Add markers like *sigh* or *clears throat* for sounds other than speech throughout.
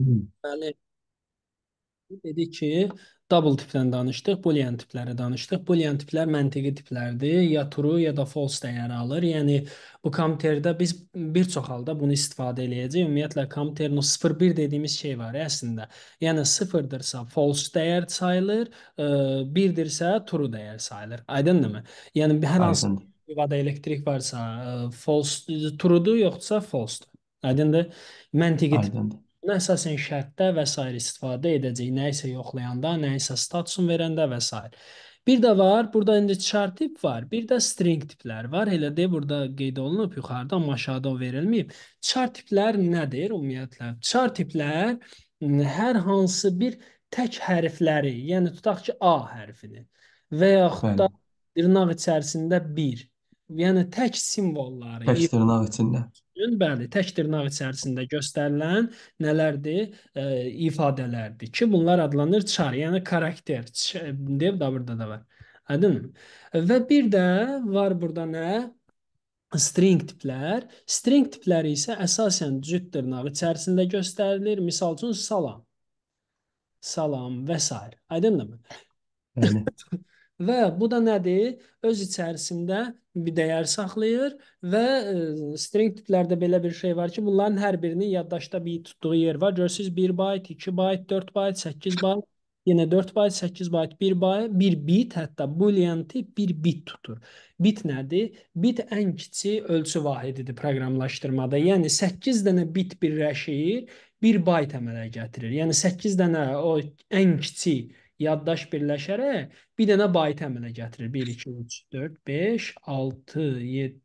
Hmm. Bəli. Dedik ki, double tipdən danışdıq, boolean tipləri danışdıq. Boolean tiplər məntiqi tiplərdir. Ya true, ya da false dəyəri alır. Yəni bu komterdə biz bir çox halda bunu istifadə eləyəcəyik. Ümumiyyətlə komterin o 0-1 dediyimiz şey var əslində. Yəni 0-dırsa false dəyər sayılır, 1-dirsə e, true dəyər sayılır. Aydındırmı? Yəni hər hansı qüvvədə elektrik varsa, e, false e, true-dur, yoxsa false-dur. Aydındır? Məntiqi Aydındır əsasən şərtdə və s. istifadə edəcək, nəyisə yoxlayanda, nəyisə statusun verəndə və s. Bir də var, burada indi char tip var, bir də string tiplər var. Elə də burada qeyd olunub yuxarıda, amma aşağıda verilməyib. Char tiplər nədir ümumiyyətlə? Char tiplər hər hansı bir tək hərfləri, yəni tutaq ki, A hərfini və yaxud da dırnaq içərisində 1 yəni tək simvolları tək dırnaq içində. Bəli, tək dırnaq içərisində göstərilən nələrdir? E, ifadələrdir ki, bunlar adlanır çar, yəni xarakter. Dev də burada da var. Aydınmı? Və bir də var burada nə? string tiplər. String tipləri isə əsasən cüt dırnağı içərisində göstərilir. Məsəl üçün salam. Salam və s. Aydındırmı? Yəni *laughs* Və bu da nədir? Öz içərisində bir dəyər saxlayır və string tiplərdə belə bir şey var ki, bunların hər birinin yaddaşda bir tutduğu yer var. Görürsüz 1 bayt, 2 bayt, 4 bayt, 8 bayt, yenə 4 bayt, 8 bayt, 1 bayt, 1 bit, hətta boolean tip 1 bit tutur. Bit nədir? Bit ən kiçik ölçü vahididir proqramlaşdırmada. Yəni 8 dənə bit birləşir, 1 bayt əmələ gətirir. Yəni 8 dənə o ən kiçik yaddaş birləşərək bir dənə bayt əmələ gətirir. 1 2 3 4 5 6 7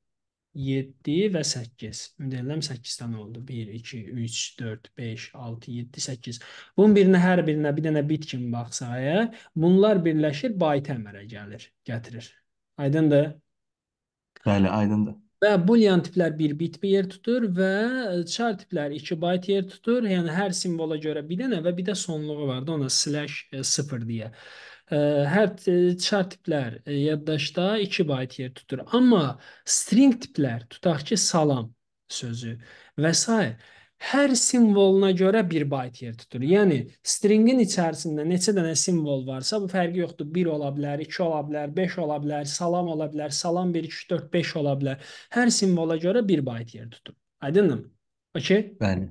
7 və 8. Ümid edirəm 8 dənə oldu. 1 2 3 4 5 6 7 8. Bunun birinə hər birinə bir dənə bit kimi baxsaq əgər, bunlar birləşir bayt əmələ gəlir, gətirir. Aydındır? Bəli, aydındır. Və boolean tiplər 1 bit bir yer tutur və char e, tiplər 2 byte yer tutur. Yəni hər simvola görə bir dənə və bir də sonluğu vardı ona slash 0 e, diyə. E, hər char tiplər yaddaşda 2 byte yer tutur. Amma string tiplər tutaq ki, salam sözü və s hər simvoluna görə 1 bayt yer tutur. Yəni stringin içərisində neçə dənə simvol varsa, bu fərqi yoxdur. 1 ola bilər, 2 ola bilər, 5 ola bilər, salam ola bilər, salam 1 2 4 5 ola bilər. Hər simvola görə 1 bayt yer tutur. Aydındır? Okay? Bəli.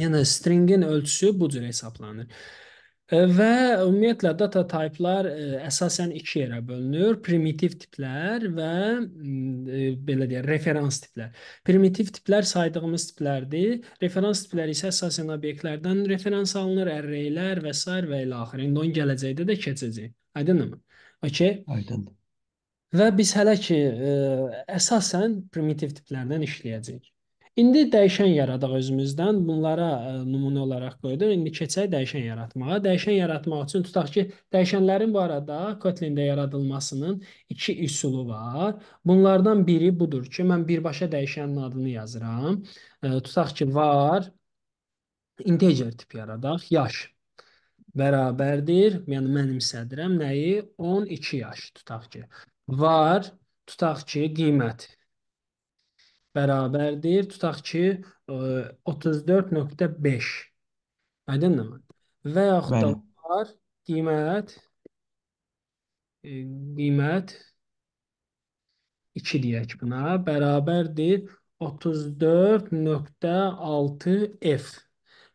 Yəni stringin ölçüsü bu cür hesablanır. Və ümumiyyətlə data type-lar əsasən iki yerə bölünür: primitiv tiplər və belə deyək, referans tiplər. Primitiv tiplər saydığımız tiplərdir. Referans tipləri isə əsasən obyektlərdən referans alınır, arraylər və s. və ilə axır. İndi onun gələcəkdə də keçəcək. Aydındırmı? Okay? Aydındır. Və biz hələ ki ə, əsasən primitiv tiplərdən işləyəcəyik. İndi dəyişən yaradaq özümüzdən. Bunlara e, nümunə olaraq qoyduq. İndi keçək dəyişən yaratmağa. Dəyişən yaratmaq üçün tutaq ki, dəyişənlərin bu arada Kotlində yaradılmasının iki üsulu var. Bunlardan biri budur ki, mən birbaşa dəyişənin adını yazıram. E, tutaq ki, var integer tip yaradaq, yaş bərabərdir, yəni mənimsədirəm nəyi? 12 yaş tutaq ki. Var tutaq ki, qiymət bərabərdir. Tutaq ki, 34.5. E, Aydındır? Və yaxud da var qiymət e, qiymət 2 deyək buna, bərabərdir 34.6F.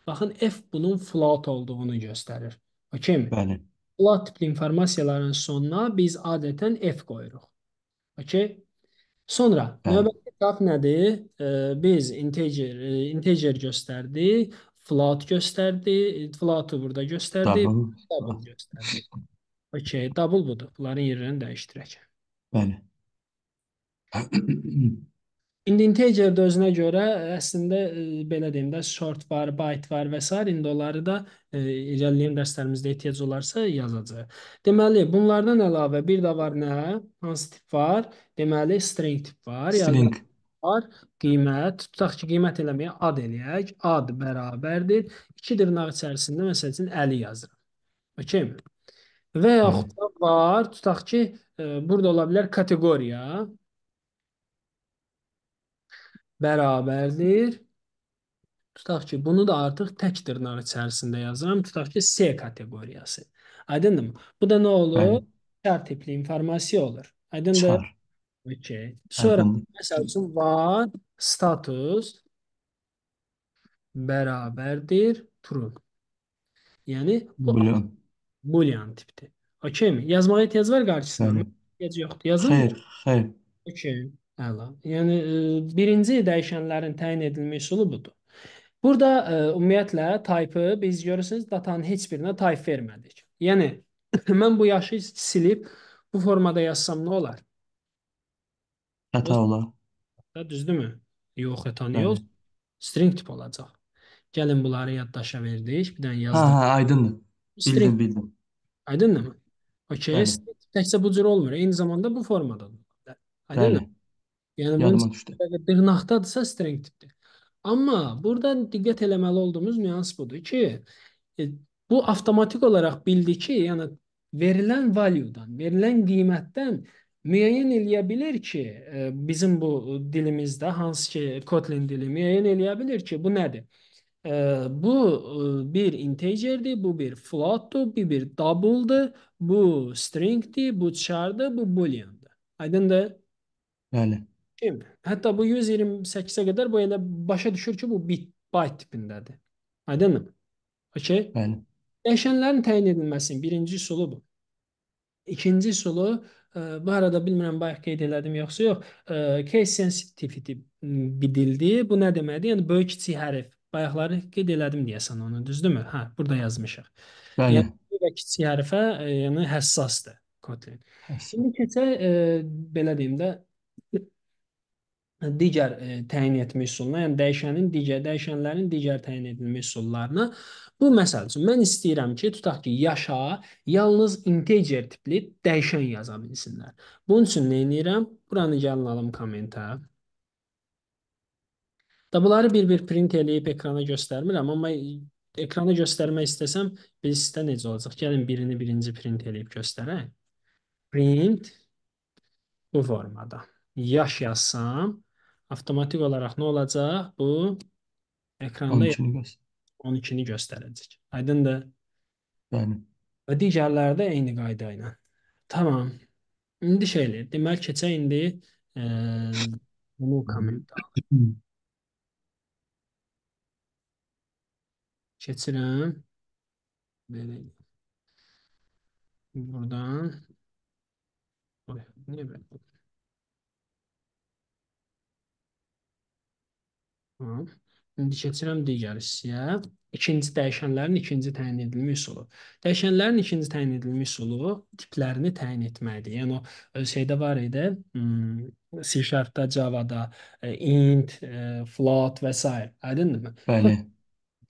Baxın, F bunun float olduğunu göstərir. Okey mi? Bəli. Float tipli informasiyaların sonuna biz adətən F qoyuruq. Okey? Sonra növbəti Kitab nədir? E, biz integer e, integer göstərdik, float göstərdik, e, floatu burada göstərdik, double, double göstərdik. Okay, double budur. Bunların yerlərini dəyişdirək. Bəli. İndi integer də özünə görə əslində belə deyim də short var, byte var və s. indi onları da irəliləyən dərslərimizdə ehtiyac olarsa yazacağıq. Deməli, bunlardan əlavə bir də var nə? Hansı tip var? Deməli, string tip var. String. Yəni var, qiymət, tutaq ki, qiymət eləməyə ad eləyək. Ad bərabərdir. 2 dırnaq içərisində məsəl üçün əli yazıram. Okay? Və yaxud da var, tutaq ki, e, burada ola bilər kateqoriya bərabərdir. Tutaq ki, bunu da artıq tək dırnaq içərisində yazıram. Tutaq ki, C kateqoriyası. Aydındır mı? Bu da nə olur? Çar tipli informasiya olur. Aydındır? Çar. Okay. Sonra Əlhəm. məsəl üçün var status bərabərdir true. Yəni bu Boolean. Boolean tipdir. Okeymi? Yazmağa ehtiyac var qarşısında? Bəli. Ehtiyac yoxdur. Yazılmı? Xeyr, xeyr. Okey. Əla. Yəni e, birinci dəyişənlərin təyin edilmiş üsulu budur. Burada e, ümumiyyətlə type-ı biz görürsüz datanın heç birinə type vermədik. Yəni *coughs* mən bu yaşı silib bu formada yazsam nə olar? Xətalar. Dostlar, düzdürmü? Yox, xəta niyə Bəli. olsun? String tip olacaq. Gəlin bunları yaddaşa verdik, bir dənə Ha, yazdıq. ha, aydındır. String, Bildim, bildim. aydındırmı? Okey, Bəli, string təkcə bu cür olmur. Eyni zamanda bu formada da ola bilər. Aydındır? bəli. Yəni bunun Yadıma düşdü. tipləri dırnaqdadırsa string tipdir. Amma burada diqqət eləməli olduğumuz nüans budur ki, e, bu avtomatik olaraq bildi ki, yəni verilən value'dan, verilən qiymətdən müəyyən eləyə bilər ki, e, bizim bu dilimizdə hansı ki, Kotlin dili müəyyən eləyə bilər ki, bu nədir? E, bu e, bir integerdir, bu bir floatdur, bu bir doubledır, bu stringdir, bu chardır, bu booleandır. Aydındır? Bəli. Kim? Hətta bu 128-ə qədər bu elə başa düşür ki, bu bit byte tipindədir. Aydındır? Okay? Bəli. Dəyişənlərin təyin edilməsinin birinci üsulu bu. İkinci üsulu e, bu arada bilmirəm bayaq qeyd elədim yoxsa yox. Case sensitivity bildirdi. Bu nə deməkdir? Yəni böyük kiçik hərf. Bayaqları qeyd elədim deyəsən onu, düzdürmü? Hə, burada yazmışıq. Bəli. Yəni böyük və kiçik hərfə yəni həssasdır Kotlin. Həssas. İndi keçək belə deyim də digər e, təyin etmə üsuluna, yəni dəyişənin digər dəyişənlərin digər təyin edilmiş üsullarına. Bu məsəl üçün mən istəyirəm ki, tutaq ki, yaşa yalnız integer tipli dəyişən yaza bilsinlər. Bunun üçün nə edirəm? Buranı gəlin alım kommentə. Da bunları bir-bir print eləyib ekrana göstərmirəm, amma ekrana göstərmək istəsəm, bilsizdə necə olacaq? Gəlin birini birinci print eləyib göstərək. Print bu formada. Yaş yazsam, avtomatik olaraq nə olacaq? Bu ekranda 12-ni göstər 12-ni göstərəcək. Aydındır? Bəli. Və digərləri də eyni qayda ilə. Tamam. İndi şeyli, deməli keçək indi e, bunu komment. Keçirəm. Belə. Buradan. Oy, niyə belə? Tamam. İndi keçirəm digər hissəyə. İkinci dəyişənlərin ikinci təyin edilmiş üsulu. Dəyişənlərin ikinci təyin edilmiş üsulu tiplərini təyin etməkdir. Yəni o şeydə var idi, hmm, C sharpda, Java'da e, int, e, float və s. Aydındırmı? Bəli.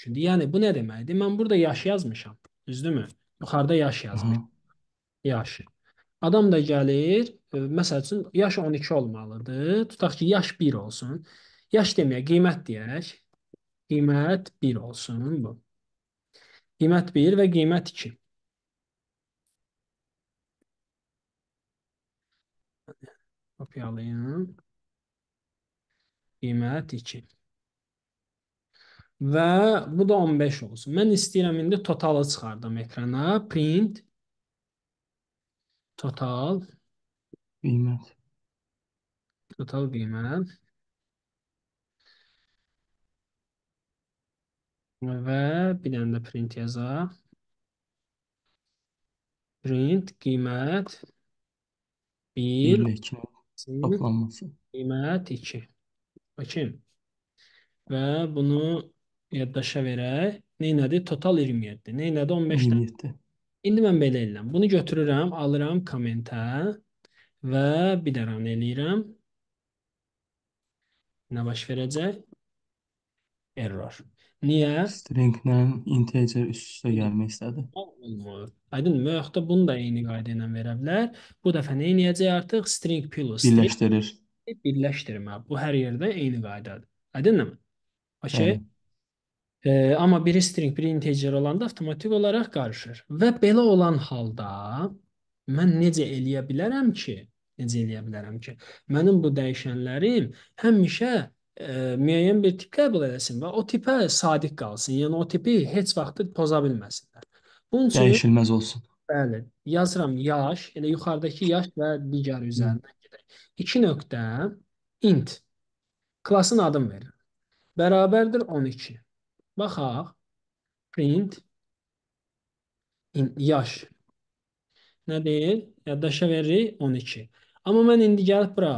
Çünki yəni bu nə deməkdir? Mən burada yaş yazmışam, düzdürmü? Yuxarıda yaş yazmışam. Yaş. Adam da gəlir, e, məsəl üçün yaş 12 olmalıdır. Tutaq ki, yaş 1 olsun. Yaş deməyə qiymət deyək. Qiymət 1 olsun bu. Qiymət 1 və qiymət 2. Kopyalayın. Qiymət 2. Və bu da 15 olsun. Mən istəyirəm indi totalı çıxardım ekrana. Print total qiymət. Total qiymət. Və bir dənə də print yazaq. Print qiymət 1 toplanması. Qiymət 2. Bakın. Və bunu yaddaşa verək. Neynədi? Total 27. Neynədi? 15 dənə. İndi mən belə eləyirəm. Bunu götürürəm, alıram kommentə və bir də run eləyirəm. Nə baş verəcək? Error. Niyə? Stringlə integer üst-üstə gəlmək istədi. Olmur. Aydın, və yaxud da bunu da eyni qayda ilə verə bilər. Bu dəfə nə eləyəcək artıq? String plus string Birləşdirir. birləşdirmə. Bu hər yerdə eyni qaydadır. Aydınmı? Okey. Bəli. E, amma biri string, biri integer olanda avtomatik olaraq qarışır. Və belə olan halda mən necə eləyə bilərəm ki? Necə eləyə bilərəm ki, mənim bu dəyişənlərim həmişə e, müəyyən bir tip qəbul eləsin və o tipə sadiq qalsın. Yəni o tipi heç vaxt poza bilməsinlər. Bunun üçün dəyişilməz olsun. Bəli, yazıram yaş, elə yuxarıdakı yaş və digər üzərindən gedək. 2 nöqtə int klasın adını verir. Bərabərdir 12. Baxaq. Print in, yaş. Nədir? Yaddaşa veririk 12. Amma mən indi gəlib bura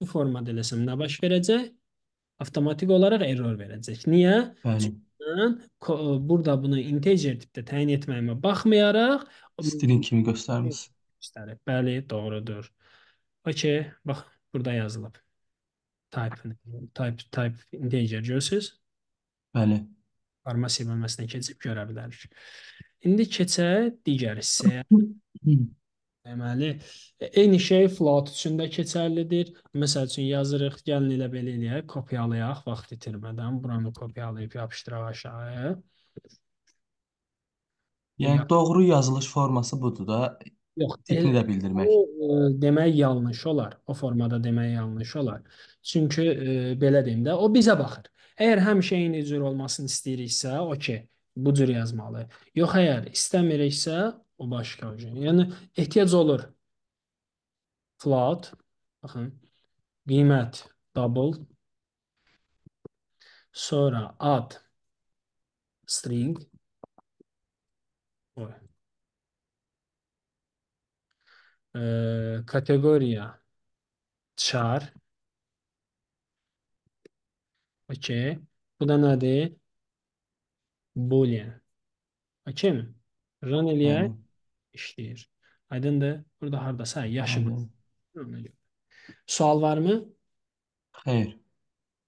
bu formada eləsəm nə baş verəcək? avtomatik olaraq error verəcək. Niyə? Bəli. Çünki burada bunu integer tipdə təyin etməyimə baxmayaraq string kimi göstərmiş. Göstərib. Bəli, doğrudur. Okay, bax burada yazılıb. Type type type integer görürsüz? Bəli. Arma silməsinə keçib görə bilərik. İndi keçək digər hissəyə. *laughs* Deməli, e, eyni şey float üçün də keçərlidir. Məsəl üçün yazırıq, gəlin elə belə eləyək, kopyalayaq vaxt itirmədən. Buranı kopyalayıb yapışdıraq aşağıya. Yəni doğru yazılış forması budur da. Yox, tipini də e, bildirmək. O, e, demək yanlış olar. O formada demək yanlış olar. Çünki e, belə deyim də, o bizə baxır. Əgər həmişə eyni cür olmasını istəyiriksə, okey, bu cür yazmalı. Yox, əgər istəmiriksə, o baş kökü. Yəni ehtiyac olur. Float, baxın, qiymət double, sonra add string, oy, e, kategoriya char, okey, bu da nədir? Boolean, okey mi? Run eləyək işləyir. Aydındır? Burada hardasa yaşı bu. Sual varmı? Xeyr.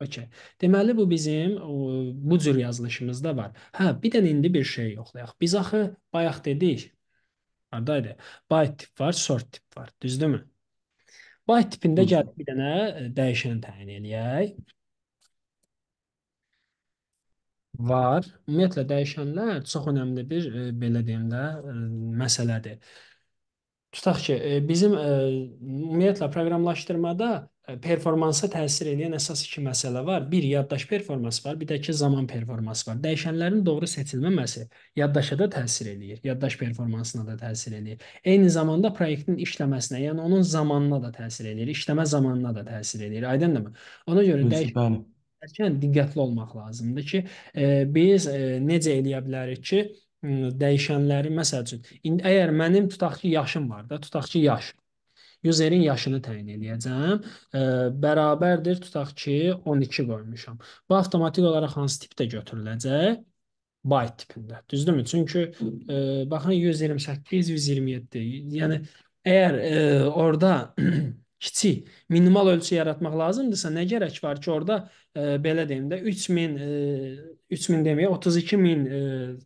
Okay. Deməli bu bizim o, bu cür yazılışımızda var. Hə, bir dənə indi bir şey yoxlayaq. Biz axı bayaq dedik. Hardaydı? Byte tip var, sort tip var. Düzdürmü? Byte tipində gəl bir dənə e, dəyişən təyin eləyək. Var. Ümumiyyətlə dəyişənlər çox önəmli bir e, belə deyim də e, məsələdir. Tutaq ki, e, bizim e, ümumiyyətlə proqramlaşdırmada e, performansa təsir edən əsas iki məsələ var. Bir yaddaş performansı var, bir də ki, zaman performansı var. Dəyişənlərin doğru seçilməməsi yaddaşa da təsir eləyir, yaddaş performansına da təsir eləyir. Eyni zamanda proyektin işləməsinə, yəni onun zamanına da təsir eləyir, işləmə zamanına da təsir eləyir. Aydındırmı? Ona görə dəyiş Bəli edərkən diqqətli olmaq lazımdır ki, e, biz e, necə eləyə bilərik ki, dəyişənləri məsəl üçün indi əgər mənim tutaq ki, yaşım var da, tutaq ki, yaş. Userin yaşını təyin eləyəcəm. E, bərabərdir tutaq ki, 12 qoymuşam. Bu avtomatik olaraq hansı tipdə götürüləcək? byte tipində. Düzdürmü? Çünki ə, baxın 128, 127. Yəni əgər ə, orada *clears throat* kiçik, minimal ölçü yaratmaq lazımdırsa, nə gərək var ki, orada e, belə deyim də 3000 e, 3000 deməyə 32000 e, e,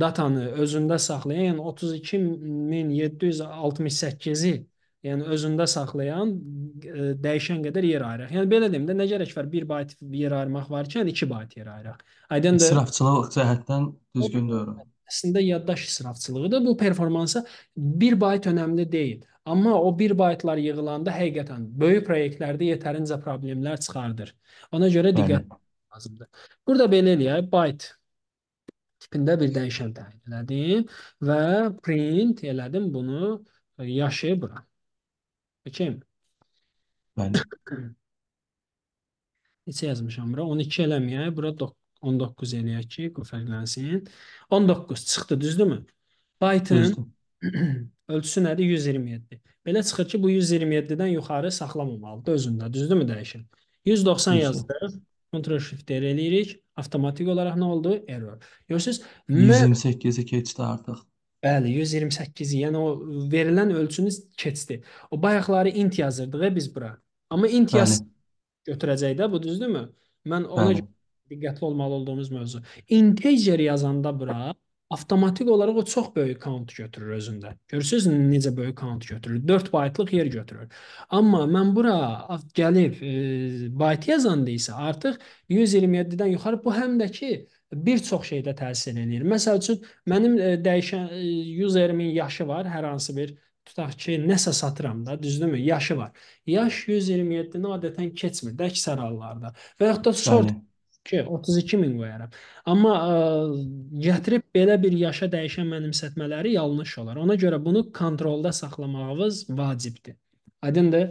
datanı özündə saxlayan, yəni 32768-i yəni özündə saxlayan e, dəyişən qədər yer ayıraq. Yəni belə deyim də nə gərək var 1 bayt yer ayırmaq varkən yəni 2 bayt yer ayıraq. Aydındır? İsrafçılıq cəhətdən düzgün deyirəm əslində yaddaş israfçılığıdır. Bu performansa 1 bayt önəmli deyil. Amma o 1 baytlar yığılanda həqiqətən böyük layihələrdə yetərincə problemlər çıxardır. Ona görə diqqət lazımdır. Burada belə eləyək, bayt tipində bir dəyişən təyin elədim və print elədim bunu yaşı bura. Peki. Bəli. *coughs* Neçə yazmışam bura? 12 eləməyək, bura 9. 19 eləyək ki, fərqlənsin. 19 çıxdı, düzdürmü? Byte-ın *clears throat* ölçüsü nədir? 127. Belə çıxır ki, bu 127-dən yuxarı saxlamamalıdır özündə, düzdürmü dəyişim? 190 yazdıq. Ctrl Shift R eləyirik. Avtomatik olaraq nə oldu? Error. Görürsüz? 128-i keçdi artıq. Bəli, 128-i, yəni o verilən ölçünü keçdi. O bayaqları int yazırdıq biz bura. Amma int yaz götürəcək də, bu düzdürmü? Mən ona görə diqqətli olmalı olduğumuz mövzu. Integer yazanda bura avtomatik olaraq o çox böyük count götürür özündə. Görürsüz necə böyük count götürür? 4 baytlıq yer götürür. Amma mən bura gəlib e, bayt yazanda isə artıq 127-dən yuxarı bu həm də ki bir çox şeydə təsir eləyir. Məsəl üçün mənim e, dəyişən e, userimin yaşı var, hər hansı bir tutaq ki, nəsə satıram da, düzdürmü? Yaşı var. Yaş 127-ni adətən keçmir də əksər hallarda. Və yaxud da sort Bəli ki, 32 min qoyaram. Amma ə, e, gətirib belə bir yaşa dəyişən mənimsətmələri yanlış olar. Ona görə bunu kontrolda saxlamağınız vacibdir. Aydındır?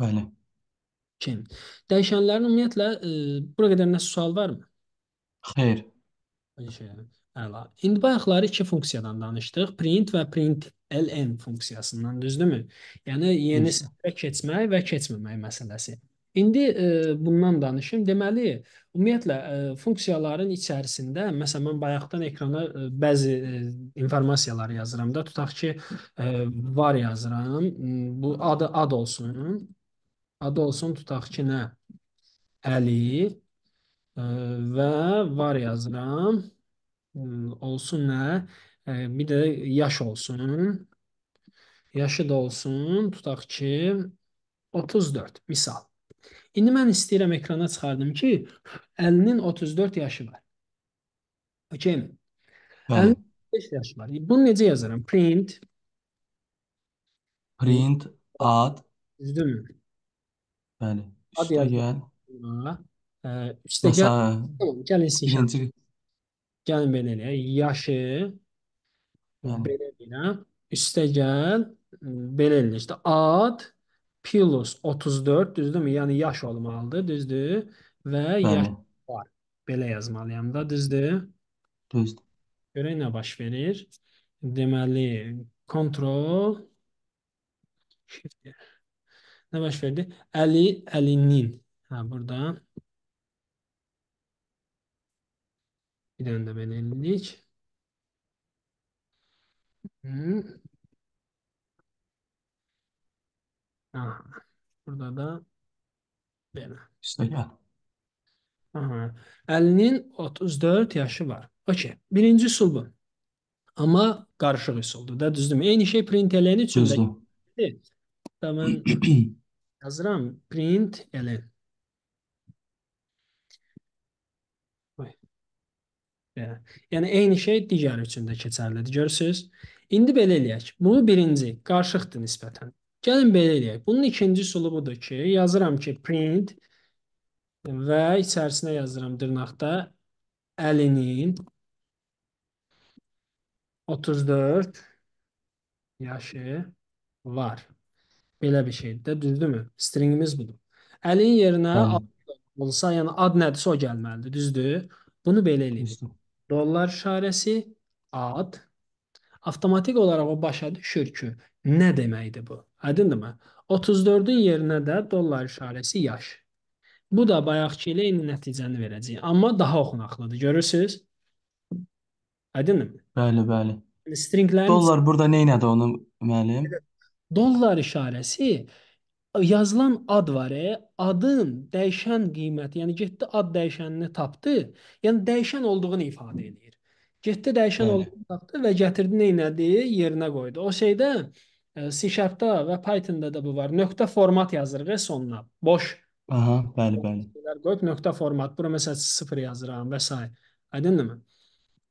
Bəli. Kim? Dəyişənlərin ümumiyyətlə ə, e, bura qədər nə sual varmı? Xeyr. Şey, əla. İndi bayaqları iki funksiyadan danışdıq. Print və print ln funksiyasından, düzdürmü? Yəni yeni sətrə keçmək və keçməmək məsələsi. İndi e, bundan danışım. Deməli, ümumiyyətlə e, funksiyaların içərisində, məsələn, mən bayaqdan ekrana e, bəzi e, informasiyalar yazıram da, tutaq ki, e, var yazıram. Bu adı ad olsun. Ad olsun tutaq ki, nə? Əli e, və var yazıram. E, olsun nə? E, bir də yaş olsun. Yaşı da olsun, tutaq ki, 34 misal. İndi mən istəyirəm ekrana çıxardım ki, əlinin 34 yaşı var. Okeymi? Əlinin 35 yaşı var. Bunu necə yazaram? Print Print ad düzdürmü? Bəli. Ad Üstə gəl. Ə, ee, üstə gəl. Tamam, gəlin sizə. Gəlin belə eləyək. Yaşı Bəli. belə deyirəm. Üstə gəl. Ee, belə eləyək. İşte ad plus 34, düzdürmü? Yəni yaş olmalıdır, düzdür? Və Bəli. yaş var. Belə yazmalıyam yəni da, düzdür? Düzdür. Görək nə baş verir. Deməli, kontrol shift nə baş verdi? Əli əlinin. Hə, burada. Bir dənə də belə elədik. Hmm. Aha. Burada da belə. Üstə gəl. Aha. 50-nin 34 yaşı var. Okey. Birinci üsul bu. Amma qarışıq üsuldur da, düzdürmü? Eyni şey print eləyən üçün də. Düzdür. Da mən *clears throat* yazıram print eləyən. Belə. Yəni eyni şey digər üçün də keçərlidir. Görürsüz? İndi belə eləyək. Bu birinci qarışıqdır nisbətən. Gəlin belə eləyək. Bunun ikinci üsulu budur ki, yazıram ki, print və içərisinə yazıram dırnaqda əlinin 34 yaşı var. Belə bir şeydir də, düzdürmü? Stringimiz budur. Əlin yerinə ad olsa, yəni ad nədirsə o gəlməlidir, düzdür? Bunu belə eləyirik. Dollar işarəsi, ad. Avtomatik olaraq o başa düşür ki, nə deməkdir bu? Aydındırmı? 34-ün yerinə də dollar işarəsi yaş. Bu da bayaqki ilə eyni nəticəni verəcək, amma daha oxunaqlıdır. Görürsüz? Aydındırmı? Bəli, bəli. Yəni stringlərin Dollar burada nə elədi onu müəllim? Dollar işarəsi yazılan ad var, e, adın dəyişən qiyməti, yəni getdi ad dəyişənini tapdı, yəni dəyişən olduğunu ifadə edir. Getdi dəyişən Bəli. olduğunu tapdı və gətirdi nə elədi? Yerinə qoydu. O şeydə C#-də və Python-da da bu var. Nöqtə format yazırıq e, sonuna. Boş. Aha, bəli, bəli. Qoyub nöqtə format. Bura məsəl 0 yazıram və s. Aydındırmı?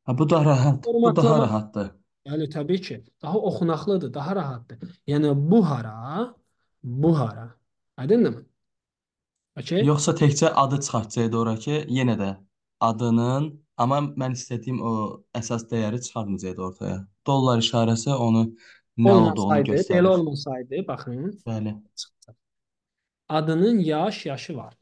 Ha, bu da rahat. Format bu daha rahatdır. Bəli, təbii ki. Daha oxunaqlıdır, daha rahatdır. Yəni bu hara, bu hara. Aydındırmı? Okay. Yoxsa təkcə adı çıxartsaydı ora ki, yenə də adının, amma mən istədiyim o əsas dəyəri çıxarmayacaqdı ortaya. Dollar işarəsi onu Nə oldu onu göstərir. Belə olmasaydı, baxın. Bəli. Adının yaş, yaşı var.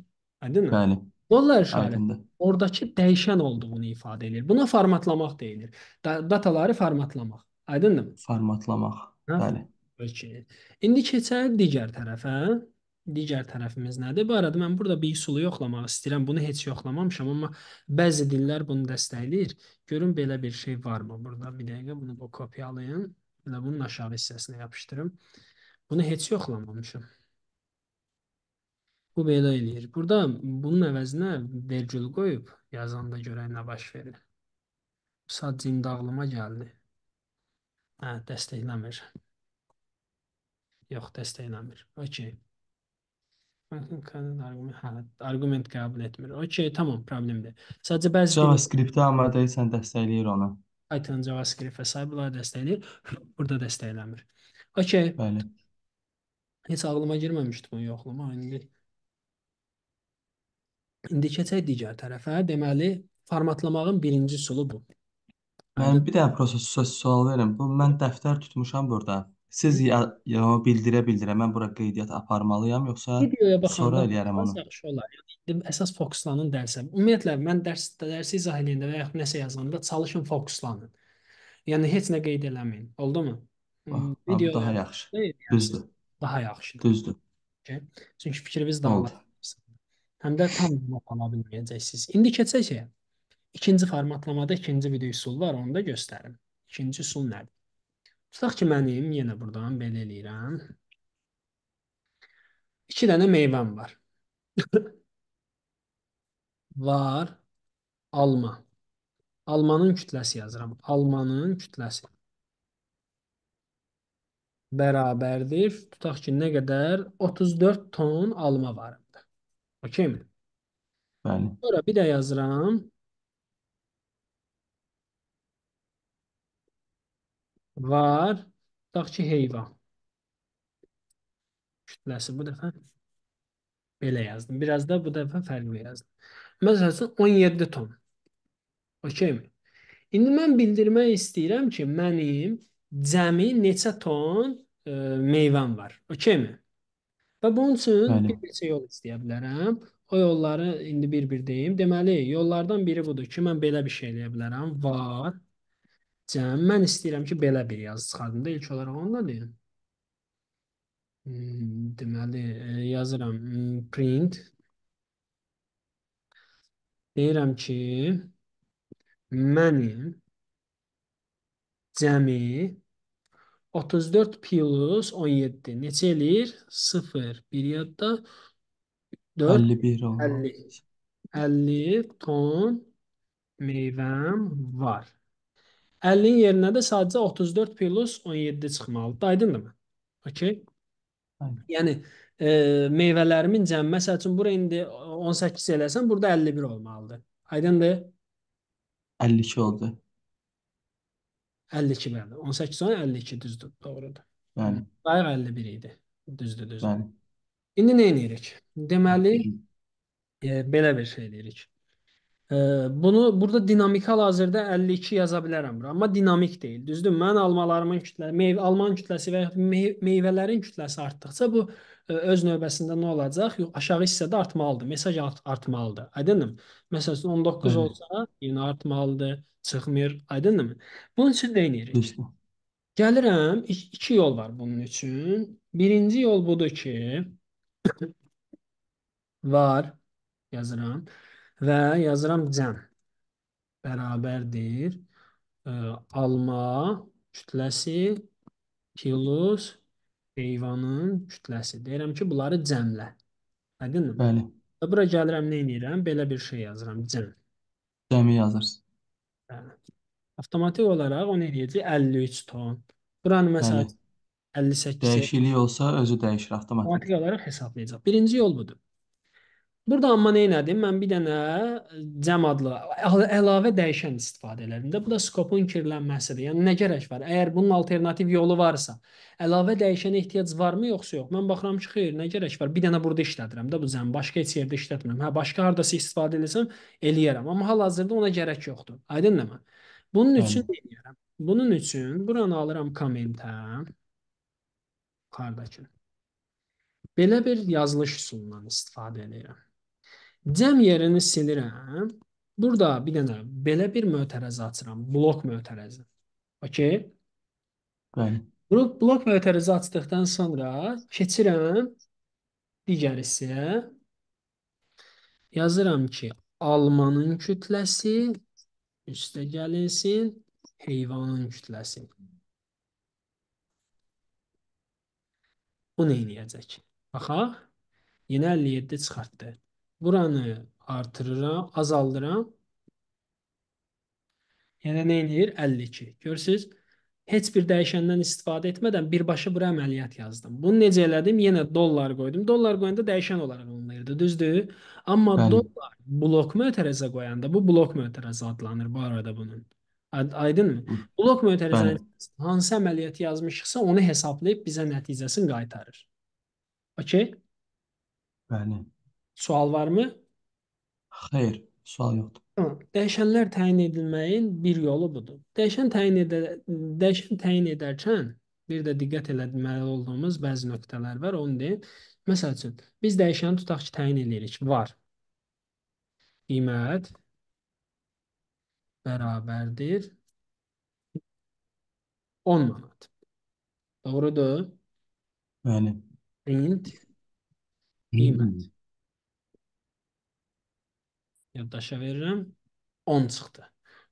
Aydındır? Bəli. Dollar işarəti oradakı dəyişən olduğunu ifadə edir. Buna formatlamaq deyilir. Da dataları formatlamaq. Aydındırmı? Formatlamaq. Hə? Bəli. Peki. İndi keçək digər tərəfə. Digər tərəfimiz nədir? Bu arada mən burada bir üsulu yoxlamaq istəyirəm. Bunu heç yoxlamamışam, amma bəzi dillər bunu dəstəkləyir. Görün belə bir şey varmı burada? Bir dəqiqə bunu da kopyalayın. Elə bunun aşağı hissəsinə yapışdırım. Bunu heç yoxlamamışam. Bu belə eləyir. Burada bunun əvəzinə vergül qoyub yazanda görək nə baş verir. Sadəcə indi ağlıma gəldi. Hə, dəstəkləmir. Yox, dəstəkləmir. Okay. Hə, arqument qəbul etmir. Okay, tamam, problemdir. Sadəcə bəzi JavaScript-də amma deyəsən dəstəkləyir onu. Python, JavaScript və sair bunları dəstəkləyir. *laughs* Burada dəstəkləmir. Okay. Bəli. Heç ağlıma girməmişdi bunu yoxlama. İndi İndi keçək digər tərəfə. Deməli, formatlamağın birinci üsulu bu. Mən bir dənə proses sual verim. Bu mən dəftər tutmuşam burada. Siz ya, ya bildirə-bildirə mən bura qeydiyyat aparmalıyam, yoxsa Videoya sonra baxanda eləyərəm daha onu? yaxşı olar. Yəni indi əsas fokuslanın dərsə. Ümumiyyətlə mən dərs dərsi izah edəndə və yaxud nəsə yazanda çalışın fokuslanın. Yəni heç nə qeyd eləməyin. Oldumu? Bax, Hmm, ha, bu Video daha yəni yaxşı. Düzdür, yəni daha yaxşıdır. düzdür. Okay. Çünki fikriniz Oldu. dağılacaq. Həm də tam yoxlana bilməyəcəksiniz. İndi keçək şeyə. İkinci formatlamada ikinci video üsul var, onu da göstərim. İkinci üsul nədir? Tutaq ki, mənim yenə burdan belə eləyirəm. 2 dənə meyvəm var. *laughs* var alma. Almanın kütləsi yazıram. Almanın kütləsi. Bərabərdir. Tutaq ki, nə qədər? 34 ton alma var. Okeymi? Bəli. Sonra bir də yazıram. var. Tutaq ki, heyvan. Kütləsi bu dəfə belə yazdım. Biraz da bu dəfə fərqli yazdım. Məsəl üçün 17 ton. Okeymi? İndi mən bildirmək istəyirəm ki, mənim cəmi neçə ton e, meyvəm var. Okeymi? Və bunun üçün Bəli. bir neçə yol istəyə bilərəm. O yolları indi bir-bir deyim. Deməli, yollardan biri budur ki, mən belə bir şey eləyə bilərəm. Var Cəm, mən istəyirəm ki, belə bir yazı çıxardım da ilk olaraq onu da deyim. Hmm, Deməli, e, yazıram hmm, print. Deyirəm ki, mənim cəmi 34 plus 17 neçə eləyir? 0, bir yadda 4, 51 olmalı. 50, 50 ton meyvəm var. 50-nin yerinə də sadəcə 34 plus 17 çıxmalıdır. Aydındırmı? Okay. Aynen. Yəni e, meyvələrimin cəmi məsəl üçün bura indi 18 eləsən, burada 51 olmalıdır. Aydındır? 52 oldu. 52 bəli. 18 sonra 52 düzdür, doğrudur. Bəli. Qayıq 51 idi. Düzdür, düzdür. Bəli. İndi nə edirik? Deməli e, belə bir şey edirik. Bunu burada dinamiki hal-hazırda 52 yaza bilərəm, amma dinamik deyil. Düzdür? Mən almalarımın kütləsi, meyvə almanın kütləsi və ya mey meyvələrin kütləsi artdıqca bu e, öz növbəsində nə olacaq? Yox, aşağı hissədə artmalıdır. Mesaj art artmalıdır. Aydınım? Məsələn 19 Hı. olsa, yenə artmalıdır, çıxmır. Aydınım? Bunun üçün nə edirik? İşte. Gəlirəm, iki yol var bunun üçün. Birinci yol budur ki, *coughs* var yazıram. Və yazıram cəm. Bərabərdir. E, alma kütləsi plus heyvanın kütləsi. Deyirəm ki, bunları cəmlə. Aydındır? Bəli. Və bura gəlirəm, nə edirəm? Belə bir şey yazıram, cəm. Cəmi yazırsan. Bəli. Avtomatik olaraq o nə edəcək? 53 ton. Buranı məsələn 58 Dəyişiklik olsa özü dəyişir avtomatik. Avtomatik olaraq hesablayacaq. Birinci yol budur. Burada amma nə elədim? Mən bir dənə e, cəm adlı əlavə dəyişən istifadə elədim də. Bu da skopun kirlənməsidir. Yəni nə gərək var? Əgər bunun alternativ yolu varsa, əlavə dəyişənə ehtiyac varmı yoxsa yox? Mən baxıram ki, xeyr, nə gərək var? Bir dənə burada işlədirəm də bu cəm, başqa heç yerdə işlətmirəm. Hə, başqa hardasa istifadə eləsəm eləyərəm, amma hal-hazırda ona gərək yoxdur. Aydındır mı? Bunun üçün Am. eləyirəm. Bunun üçün buranı alıram kommentə. Yuxarıdakı. Belə bir yazılış üsulundan istifadə edirəm. Cəm yerini silirəm. Burada bir dənə belə bir mötərəzi açıram, blok mötərəzi. Okay? Bəli. Bu blok mötərəzi açdıqdan sonra keçirəm digər hissəyə. Yazıram ki, almanın kütləsi üstə gəlinsin, heyvanın kütləsi. Bu nə edəcək? Baxaq. Yenə 57 çıxartdı. Buranı artırıram, azaldıram. Yəni nə eləyir? 52. Görürsüz? Heç bir dəyişəndən istifadə etmədən birbaşa bura əməliyyat yazdım. Bunu necə elədim? Yenə dollar qoydum. Dollar qoyanda dəyişən olaraq alınırdı, düzdür? Amma Bəli. dollar blok mötərizə qoyanda bu blok mötərizə adlanır bu arada bunun. Aydınmı? Blok mötərizənin hansı əməliyyatı yazmışıqsa onu hesablayıb bizə nəticəsini qaytarır. Okay? Bəli. Sual varmı? Xeyr, sual yoxdur. Tamam. Dəyişənlər təyin edilməyin bir yolu budur. Dəyişən təyin edə dəyişən təyin edərkən bir də diqqət eləməli olduğumuz bəzi nöqtələr var, onu deyim. Məsəl üçün biz dəyişəni tutaq ki, təyin edirik. Var. Qiymət bərabərdir 10 manat. Doğrudur? Bəli. Int qiymət. Yaddaşa verirəm. 10 çıxdı.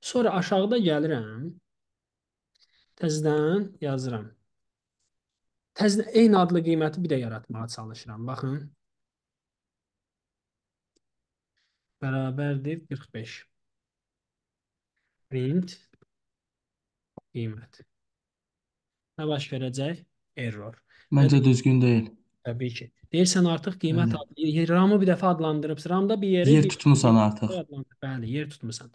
Sonra aşağıda gəlirəm. Təzdən yazıram. Təzdən eyni adlı qiyməti bir də yaratmağa çalışıram. Baxın. Bərabərdir 45. Print qiymət. Nə baş verəcək? Error. Məncə düzgün deyil. Təbii ki. Deyirsən artıq qiymət adlı, ramı bir dəfə adlandırıbsan, ramda bir yeri yer tutmusan artıq. Bəli, yer tutmusan.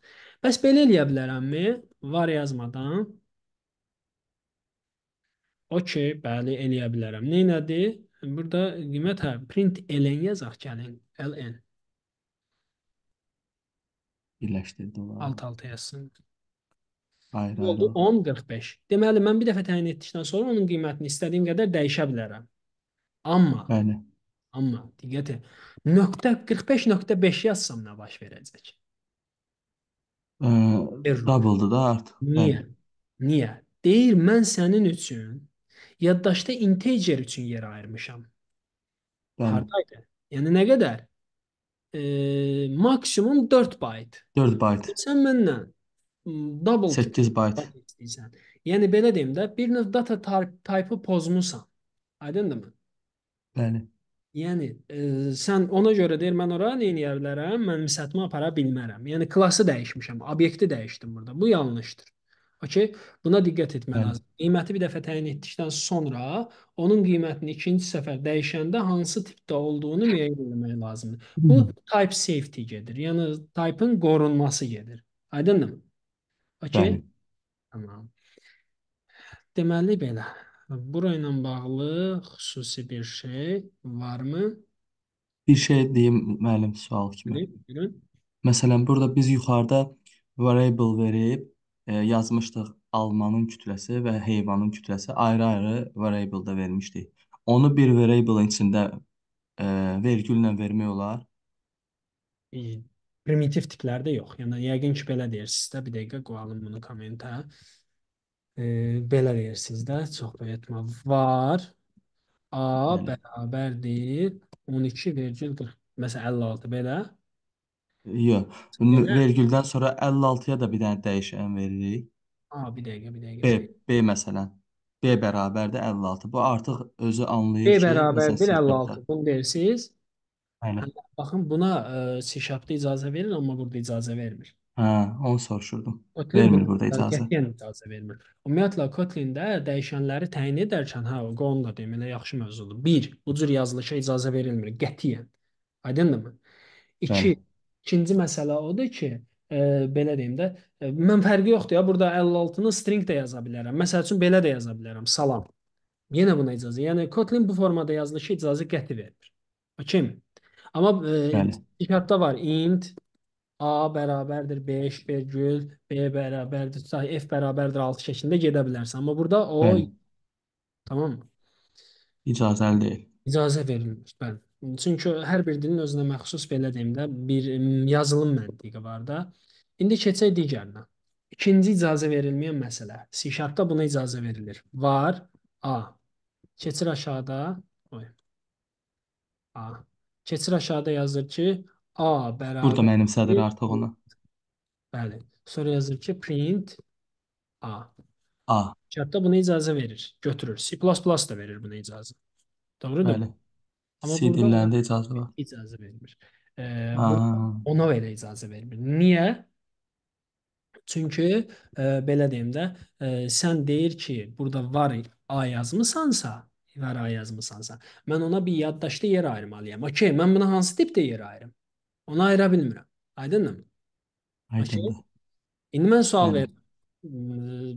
Bəs belə eləyə bilərəmmi? Var yazmadan. Okay, bəli, eləyə bilərəm. Nə elədi? Burada qiymət hə, print ln yazaq gəlin, ln. Birləşdirdi olaraq. Alt-alta yazsın. Hayır, hayır. Oldu 10.45. Deməli mən bir dəfə təyin etdikdən sonra onun qiymətini istədiyim qədər dəyişə bilərəm. Amma bəli. Amma diqqət et. Nöqtə 45.5 yazsam nə baş verəcək? Ə, double-dır da artıq. Niyə? Bəli. Niyə? Deyir mən sənin üçün yaddaşda integer üçün yer ayırmışam. Bəli. Hardaydı? Yəni nə qədər? E, maksimum 4 bayt. 4 bayt. Sən məndən double 8 bayt istəyirsən. Yəni belə deyim də, bir növ data type-ı pozmusan. Aydındır mı? Bəli. Yəni e, sən ona görə deyir mən ora nə edə bilərəm? Mən misatımı apara bilmərəm. Yəni klassı dəyişmişəm, obyekti dəyişdim burada. Bu yanlışdır. Okay? Buna diqqət etmək lazımdır. Qiyməti bir dəfə təyin etdikdən sonra onun qiymətini ikinci səfər dəyişəndə hansı tipdə olduğunu müəyyən etmək lazımdır. Bu type safety gedir. Yəni type-ın qorunması gedir. Aydındır? Okay? Tamam. Deməli belə. Hə, bura ilə bağlı xüsusi bir şey varmı? Bir şey deyim müəllim sual kimi. Buyurun, buyurun. Məsələn, burada biz yuxarıda variable verib e, yazmışdıq almanın kütləsi və heyvanın kütləsi ayrı-ayrı variable-da vermişdik. Onu bir variable-ın içində e, vergüllə vermək olar. E, primitiv tiplərdə yox. Yəni yəqin ki, belə deyirsiniz də. Bir dəqiqə qoyalım bunu kommentə. E, belə deyirsiniz də, çox böyütmə. Var A Bəli. bərabərdir 12,40. Məsələn 56 belə. Yox. Bunun Belə vergüldən sonra 56-ya da bir dənə dəyişən veririk. A bir dəqiqə, bir dəqiqə. B, Bir. B məsələn. B bərabərdir 56. Bu artıq özü anlayır B ki, məsələn, bərabərdir siyahıda. 56. Bunu deyirsiniz. Aynen. Baxın buna e, C icazə verir amma burada icazə vermir. Hə, onu soruşurdum. Kotlin Vermir burada burada icazə. qətiyyən icazə vermir. Ümumiyyətlə Kotlində dəyişənləri təyin edərkən, hə, o onu da deyim, elə yaxşı mövzudur. 1. Bu cür yazılışa icazə verilmir qətiyyən. Aydındırmı? 2. İki, Bəli. ikinci məsələ odur ki, e, belə deyim də, e, mən fərqi yoxdur ya, burada 56-nı string də yaza bilərəm. Məsəl üçün belə də yaza bilərəm. Salam. Yenə buna icazə. Yəni Kotlin bu formada yazılışa icazə qəti vermir. Okey mi? Amma e, Bəli. inkişafda var int A bərabərdir B5 vergül B bərabərdir say F bərabərdir 6 şəklində gedə bilərsən. Amma burada o Bəli. tamam mı? İcazəli deyil. İcazə verilmir. Bəli. Çünki hər bir dilin özünə məxsus belə deyim də bir yazılım məntiqi var da. İndi keçək digərinə. İkinci icazə verilməyən məsələ. C-Sharp-da buna icazə verilir. Var A. Keçir aşağıda. Oy. A. Keçir aşağıda yazır ki, A Burada bərabər mənimsədir artıq ona. Bəli. Sonra yazır ki, print A. A. Chatda buna icazə verir, götürür. C++ da verir buna icazə. Doğrudur? Bəli. Amma C burada ona dillərində icazə var. icazə vermir. Ee, burada Ha. ona belə icazə vermir. Niyə? Çünki e, belə deyim də, e, sən deyir ki, burada var A yazmısansa, var A yazmısansa, mən ona bir yaddaşda yer ayırmalıyam. Okey, mən buna hansı tipdə yer ayırım? Onu ayıra bilmirəm. Aydındır? Aydındır. İndi mən sual verirəm.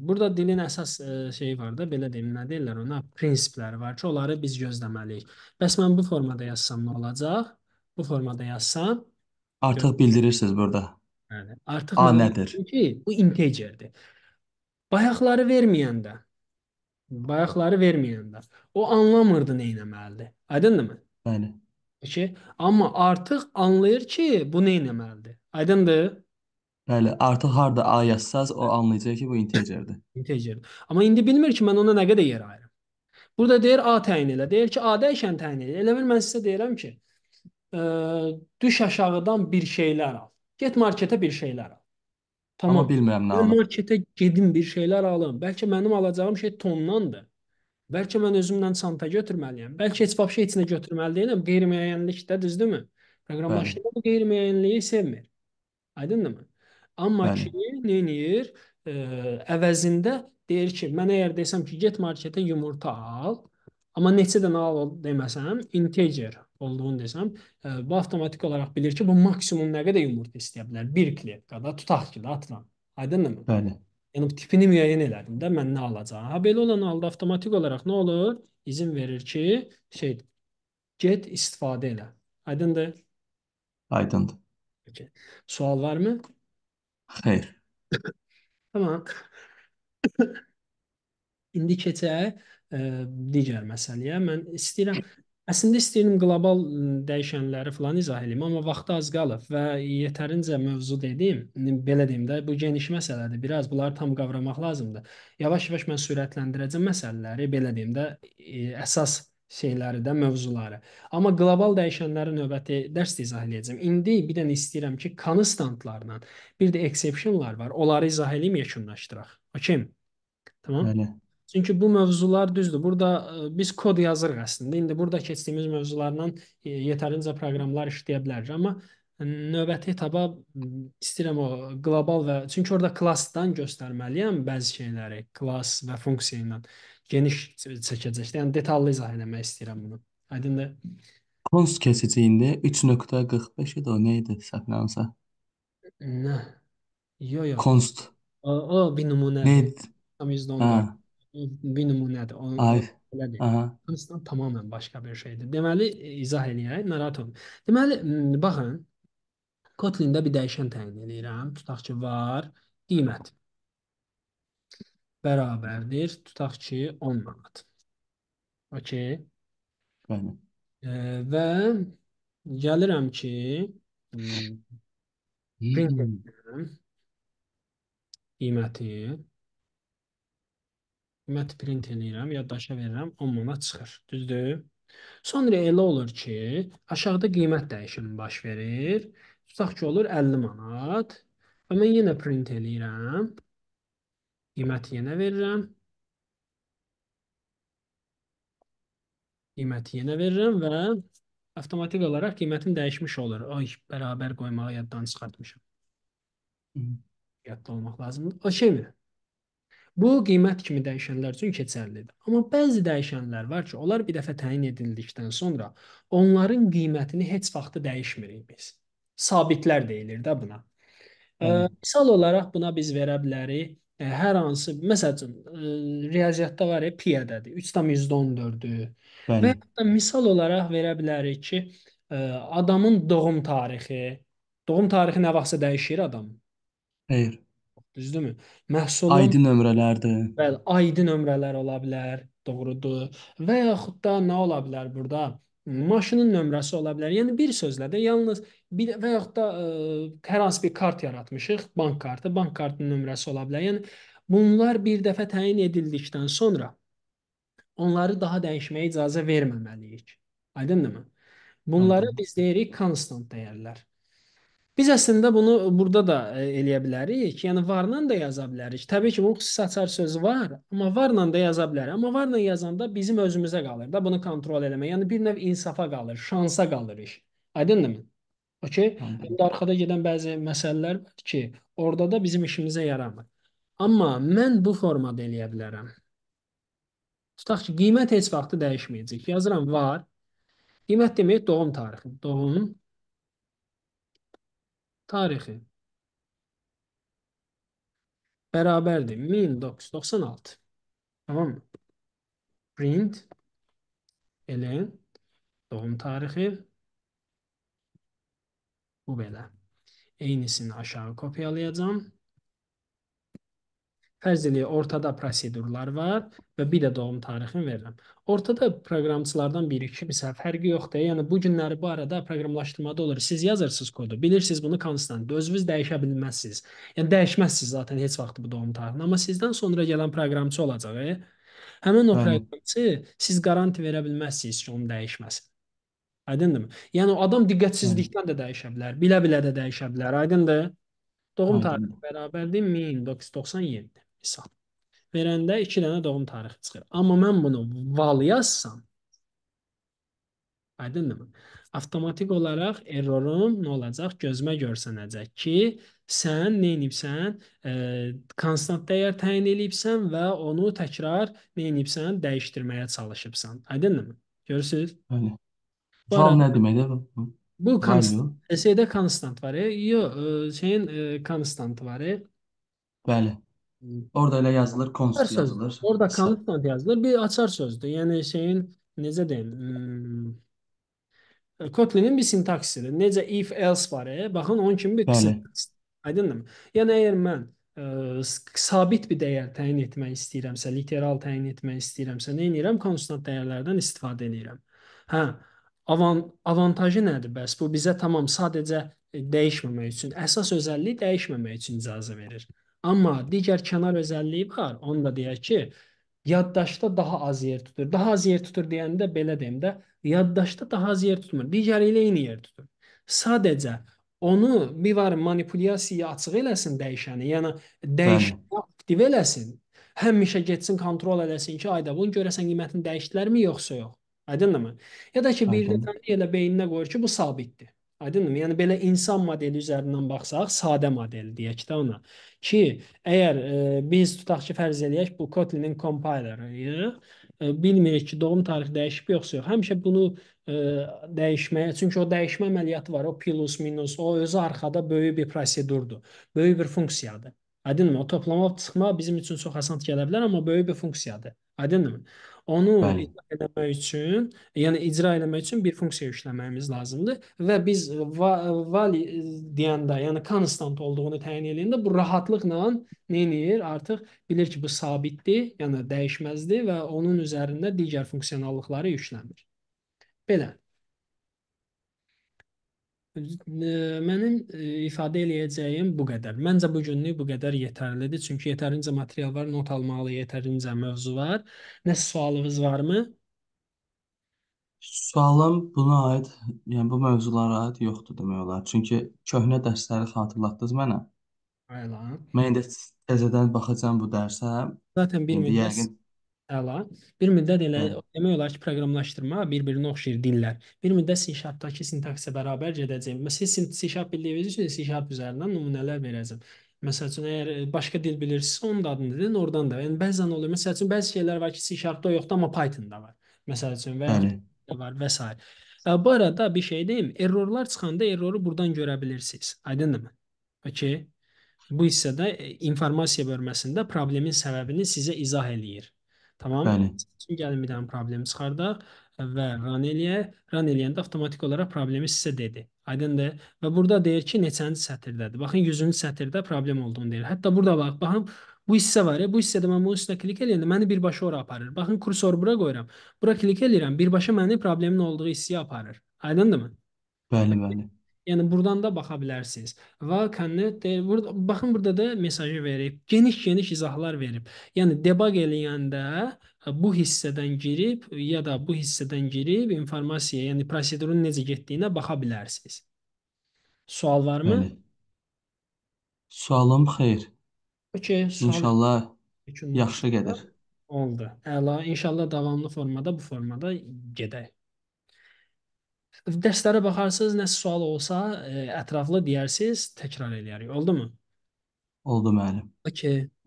Burada dilin əsas şeyi var da, belə deyim, nə deyirlər ona? Prinsipləri var ki, onları biz gözləməliyik. Bəs mən bu formada yazsam nə olacaq? Bu formada yazsam Artıq bildirirsiniz burada. Bəli. Artıq A nədir? Ki, bu integerdir. Bayaqları verməyəndə bayaqları verməyəndə o anlamırdı nə etməlidir. Aydındırmı? Bəli. Peki, amma artıq anlayır ki, bu nə etməlidir. Aydındır? Bəli, artıq harda A yazsaz o anlayacaq ki, bu integerdir. *clears throat* Integerdir. Amma indi bilmir ki, mən ona nə qədər yer ayırım. Burada deyir A təyin elə. Deyir ki, A dəyişən təyin elə. Elə bil mən sizə deyirəm ki, ə, e, düş aşağıdan bir şeylər al. Get marketə bir şeylər al. Amma Tamam. bilmirəm nə Mən alım. marketə gedim bir şeylər alım. Bəlkə mənim alacağım şey tonlandır. Bəlkə mən özümlə çanta götürməliyəm. Bəlkə heç vaxt şey heç nə götürməli deyiləm. Qeyri-müəyyənlik də düzdürmü? Proqramlaşdırma bu qeyri-müəyyənliyi sevmir. Aydındırmı? Amma Bəli. ki, nə edir? Ə, əvəzində deyir ki, mən əgər desəm ki, get marketə yumurta al, amma neçə dənə al deməsəm, integer olduğunu desəm, ə, bu avtomatik olaraq bilir ki, bu maksimum nə qədər yumurta istəyə bilər? 1 kletkada tutaq ki, atıram. Aydındırmı? Bəli. Yəni tipini müəyyən elədim də mən nə alacağam. Ha belə olan halda avtomatik olaraq nə olur? İzin verir ki, şey get istifadə elə. Aydındır? Aydındır. Okay. Sual varmı? Xeyr. tamam. İndi keçək ə, digər məsələyə. Mən istəyirəm Əslində istəyirəm qlobal dəyişənləri falan izah eləyim, amma vaxt az qalıb və yetərincə mövzu dedim, belə deyim də, bu geniş məsələdir. Biraz bunları tam qavramaq lazımdır. Yavaş-yavaş mən sürətləndirəcəm məsələləri, belə deyim də, əsas şeyləri də, mövzuları. Amma qlobal dəyişənləri növbəti dərsdə izah eləyəcəm. İndi bir dənə istəyirəm ki, konstantlarla, bir də exceptionlar var. Onları izah eləyim, yekunlaşdıraq. Okay? Tamam? Bəli. Çünki bu mövzular düzdür. Burada e, biz kod yazırıq əslində. İndi burada keçdiyimiz mövzularla e, yetərincə proqramlar işləyə bilər, amma növbəti etaba istəyirəm o qlobal və çünki orada klassdan göstərməliyəm bəzi şeyləri, klass və funksiya ilə geniş çəkəcəkdir. Yəni detallı izah etmək istəyirəm bunu. Aydındır? Konst kesiciyində 3.45 idi o, nə idi səhvlənsə? Nə? Yo yo. Konst. O, o bir nümunə. Nə idi? Tam %10 bir nümunədir. Onun Ay. Elədir. Aha. Konstant tamamilə başqa bir şeydir. Deməli, e, izah eləyək, narahat olun. Deməli, baxın, Kotlində bir dəyişən təyin edirəm. Tutaq ki, var qiymət bərabərdir, tutaq ki, 10 manat. Okey. Bəli. E, və gəlirəm ki, print edirəm qiyməti mət print eləyirəm, yaddaşa verirəm, 10 manat çıxır. Düzdür? Sonra elə olur ki, aşağıda qiymət dəyişimi baş verir. Tutaq ki, olur 50 manat və mən yenə print eləyirəm. Qiyməti yenə verirəm. Qiyməti yenə verirəm və avtomatik olaraq qiymətim dəyişmiş olur. Ay, bərabər qoymağı yaddan çıxartmışam. Yadda olmaq lazımdır. O şeymi? Bu qiymət kimi dəyişənlər üçün keçərlidir. Amma bəzi dəyişənlər var ki, onlar bir dəfə təyin edildikdən sonra onların qiymətini heç vaxt dəyişmirik biz. Sabitlər deyilir də buna. Ə, misal olaraq buna biz verə bilərik ə, e, hər hansı məsəl üçün ə, e, riyaziyyatda var ya piyadadır 3.114-ü. Və hətta misal olaraq verə bilərik ki, ə, e, adamın doğum tarixi, doğum tarixi nə vaxtsa dəyişir adam. Xeyr. Düzdürmü? Məhsulun Aydın nömrələrdir. bəli, aydın nömrələr ola bilər, doğrudur. Və yaxud da nə ola bilər burada? Maşının nömrəsi ola bilər. Yəni bir sözlə də yalnız bir və yaxud da ə, e, hər hansı bir kart yaratmışıq, bank kartı, bank kartının nömrəsi ola bilər. Yəni bunlar bir dəfə təyin edildikdən sonra onları daha dəyişməyə icazə verməməliyik. Aydındırmı? Bunlara Aydın. biz deyirik konstant dəyərlər. Biz əslində bunu burada da e, eləyə bilərik. Yəni varla da yaza bilərik. Təbii ki, bunun xüsusi açar sözü var, amma varla da yaza bilərik. Amma varla yazanda bizim özümüzə qalır da bunu kontrol eləmək. Yəni bir növ insafa qalır, şansa qalır iş. Aydındırmı? Okay? İndi arxada gedən bəzi məsələlər var ki, orada da bizim işimizə yaramır. Amma mən bu formada eləyə bilərəm. Tutaq ki, qiymət heç vaxt dəyişməyəcək. Yazıram var. Qiymət demək doğum tarixi, doğum tarixi bərabərdir 1996. Tamamdır? Print Elen doğum tarixi bu belə. Eynisini aşağı kopyalayacağam. Fərz eləyək, ortada prosedurlar var və bir də doğum tarixini verirəm. Ortada proqramçılardan biri kimsə fərqi yoxdur. Yəni bu günləri bu arada proqramlaşdırmada olur. Siz yazırsınız kodu, bilirsiniz bunu konstant, özünüz dəyişə bilməzsiniz. Yəni dəyişməzsiniz zaten heç vaxt bu doğum tarixini, amma sizdən sonra gələn proqramçı olacaq. E? Həmin o proqramçı siz qaranti verə bilməzsiniz ki, onu dəyişməsin. Aydındırmı? Yəni o adam diqqətsizlikdən də dəyişə bilər, bilə-bilə də dəyişə bilər. Aydındır? Doğum tarixi bərabərdir 1997. İsa. Verəndə 2 dənə doğum tarixi çıxır. Amma mən bunu val yazsam aydındırmı? Avtomatik olaraq errorum nə olacaq? Gözmə görsənəcək ki, sən nə edibsən? E, konstant dəyər təyin edibsən və onu təkrar nə edibsən? Dəyişdirməyə çalışıbsan. Aydındırmı? Görürsüz? Bəli. Val nə deməkdir? Bu konstant, SE-də konstant var. E? Yox, e, şeyin e, konstant var. E? Bəli. Orada elə yazılır, Açar konst sözdür. yazılır. Orada Qısa. constant yazılır. Bir açar sözdür. Yəni şeyin necə deyim? Hmm, Kotlin'in bir sintaksidir. Necə if else var, e? baxın onun kimi bir Bəli. sintaksdır. Aydındırmı? Yəni əgər mən ə, e, s- sabit bir dəyər təyin etmək istəyirəmsə, literal təyin etmək istəyirəmsə, nə edirəm? Konstant dəyərlərdən istifadə edirəm. Hə, avan avantajı nədir bəs? Bu bizə tamam sadəcə e, dəyişməmək üçün, əsas özəlliyi dəyişməmək üçün icazə verir. Amma digər kənar özəlliyi var. Onu da deyək ki, yaddaşda daha az yer tutur. Daha az yer tutur deyəndə belə deyim də, yaddaşda daha az yer tutmur. Digəri ilə eyni yer tutur. Sadəcə onu bir var manipulyasiyaya açıq eləsin dəyişəni, yəni dəyişəni aktiv eləsin. Həmişə getsin kontrol eləsin ki, ayda bunun görəsən qiymətini dəyişdilərmi yoxsa yox. Aydındır mı? Ya da ki, bir dəfə elə beyninə qoyur ki, bu sabitdir. Aydındır? Yəni belə insan modeli üzərindən baxsaq, sadə model deyək də ona. Ki, əgər e, biz tutaq ki, fərz eləyək bu Kotlin-in compilerıyıq, e, bilmirik ki, doğum tarixi dəyişib yoxsa yox. Həmişə bunu e, dəyişməyə, çünki o dəyişmə əməliyyatı var, o plus minus, o özü arxada böyük bir prosedurdur, böyük bir funksiyadır. Aydınmı? O toplama çıxma bizim üçün çox asan gələ bilər, amma böyük bir funksiyadır. Aydınmı? Onu Bəli. icra eləmək üçün, yəni icra eləmək üçün bir funksiya yükləməyimiz lazımdır və biz va vali deyəndə, yəni konstant olduğunu təyin edəndə bu rahatlıqla nə edir? Artıq bilir ki, bu sabitdir, yəni dəyişməzdir və onun üzərində digər funksionallıqları yüklənmir. Belə. Mənim e, ifadə eləyəcəyim bu qədər. Məncə bu günlük bu qədər yetərlidir. Çünki yetərincə material var, not almalı yetərincə mövzu var. Nə sualınız varmı? Sualım buna aid, yəni bu mövzulara aid yoxdur demək olar. Çünki köhnə dərsləri xatırlatdınız mənə. Ayla. Mən indi təzədən baxacağam bu dərsə. Zaten bir müddət yəqin əla. Bir müddət elə Hı. demək olar ki, proqramlaşdırma bir-birinə oxşayır dillər. Bir müddət C#-dakı sintaksə bərabər gedəcəyəm. Məsələn, siz C# bildiyiniz üçün C# üzərindən nümunələr verəcəm. Məsəl üçün əgər e, başqa dil bilirsinizsə, onun da adını dedin, oradan da. Yəni bəzən olur. Məsəl üçün bəzi şeylər var ki, C#-da yoxdur, amma Python-da var. Məsəl üçün və Hı. var və s. E, bu arada bir şey deyim, errorlar çıxanda erroru burdan görə bilirsiniz. Aydındırmı? Okay. Bu hissədə e, informasiya bölməsində problemin səbəbini sizə izah eləyir. Tamam. Bəli. Şimdi gəlin bir dənə problem çıxardaq və run eləyə. Run eləyəndə avtomatik olaraq problemi sizə dedi. Aydındır? Və burada deyir ki, neçənci sətirdədir. Baxın 100-cü sətirdə problem olduğunu deyir. Hətta burada bax, baxın bu hissə var ya, bu hissədə mən bunun üstünə klik eləyəndə məni birbaşa ora aparır. Baxın kursor bura qoyuram. Bura klik eləyirəm, birbaşa məni problemin olduğu hissəyə aparır. Aydındırmı? Bəli, bəli. Yəni buradan da baxa bilərsiniz. Va connect burada baxın burada da mesajı verib, geniş-geniş izahlar verib. Yəni debug eləyəndə bu hissədən girib ya da bu hissədən girib informasiya, yəni prosedurun necə getdiyinə baxa bilərsiniz. Sual varmı? Bəli. Sualım xeyr. Okay, sual. İnşallah yaxşı gedər. Oldu. Əla. İnşallah davamlı formada bu formada gedək. Dərslərə baxarsınız, nə sual olsa, ə, e, ətraflı deyərsiz, təkrar eləyərik. Oldumu? Oldu müəllim. Okay.